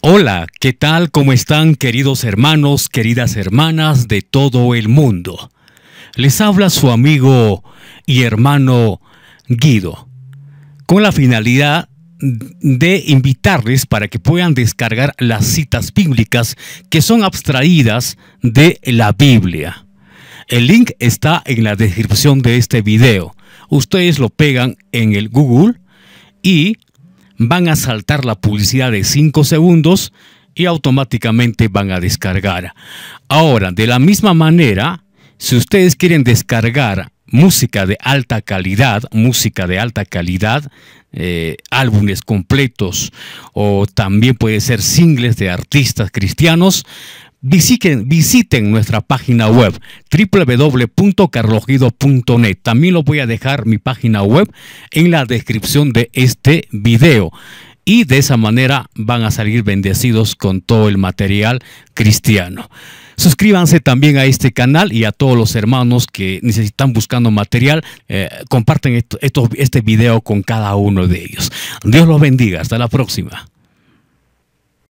Hola, ¿qué tal? ¿Cómo están queridos hermanos, queridas hermanas de todo el mundo? Les habla su amigo y hermano Guido, con la finalidad de invitarles para que puedan descargar las citas bíblicas que son abstraídas de la Biblia. El link está en la descripción de este video. Ustedes lo pegan en el Google y van a saltar la publicidad de 5 segundos y automáticamente van a descargar. Ahora, de la misma manera, si ustedes quieren descargar música de alta calidad, música de alta calidad, eh, álbumes completos o también puede ser singles de artistas cristianos, Visiten, nuestra página web www.carlogido.net. También lo voy a dejar mi página web en la descripción de este video. Y de esa manera van a salir bendecidos con todo el material cristiano. Suscríbanse también a este canal y a todos los hermanos que necesitan buscando material. Eh, comparten este video con cada uno de ellos. Dios los bendiga. Hasta la próxima.